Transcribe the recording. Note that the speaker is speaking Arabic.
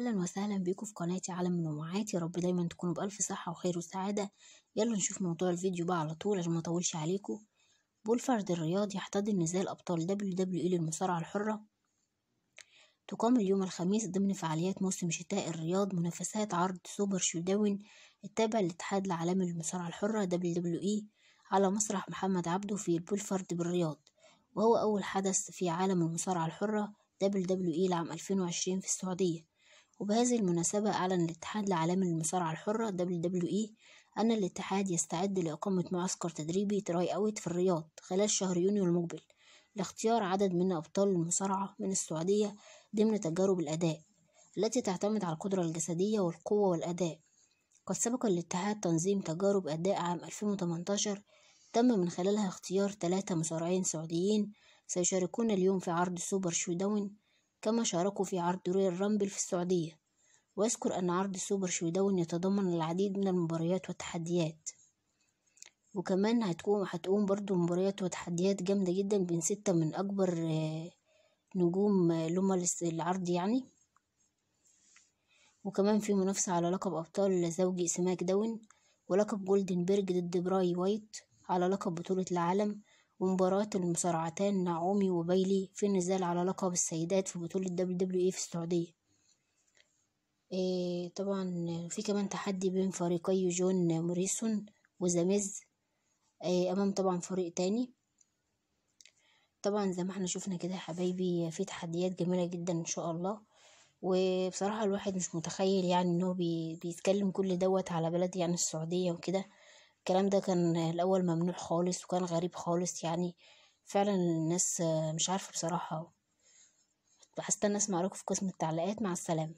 اهلا وسهلا بيكم في قناتي عالم منوعات يا رب دايما تكونوا بالف صحه وخير وسعاده يلا نشوف موضوع الفيديو بقى على طول عشان ما اطولش عليكم بولفارد الرياض يحتضن نزال ابطال دبليو دبليو اي للمصارعه الحره تقام اليوم الخميس ضمن فعاليات موسم شتاء الرياض منافسات عرض سوبر شوداون التابع للاتحاد العالمي للمصارعه الحره دبليو دبليو اي على مسرح محمد عبده في بولفارد بالرياض وهو أول حدث في عالم المصارعة الحرة دبليو دبليو إي لعام 2020 في السعودية وبهذه المناسبة أعلن الاتحاد العالمي للمصارعة الحرة WWE أن الاتحاد يستعد لإقامة معسكر تدريبي تراي أوت في الرياض خلال شهر يونيو المقبل لاختيار عدد من أبطال المصارعة من السعودية ضمن تجارب الأداء التي تعتمد على القدرة الجسدية والقوة والأداء قد سبق الاتحاد تنظيم تجارب أداء عام 2018 تم من خلالها اختيار ثلاثة مصارعين سعوديين سيشاركون اليوم في عرض سوبر شوداون كما شاركوا في عرض رويال رامبل في السعودية ويذكر أن عرض سوبر شويداون يتضمن العديد من المباريات والتحديات وكمان هتقوم هتقوم برضو مباريات وتحديات جامدة جدا بين ستة من أكبر آه، نجوم آه، لما العرض يعني وكمان في منافسة على لقب أبطال زوجي سماك داون ولقب جولدن بيرج ضد براي وايت على لقب بطولة العالم ومباراة المصارعتان نعومي وبيلي في النزال على لقب السيدات في بطولة دبليو دبليو في السعودية إيه طبعا في كمان تحدي بين فريقي جون موريسون وزاميز إيه امام طبعا فريق تاني طبعا زي ما احنا شفنا كده يا حبايبي في تحديات جميله جدا ان شاء الله وبصراحه الواحد مش متخيل يعني انه بيتكلم كل دوت على بلد يعني السعوديه وكده الكلام ده كان الاول ممنوع خالص وكان غريب خالص يعني فعلا الناس مش عارفه بصراحه هستنى اسمع رايكم في قسم التعليقات مع السلامه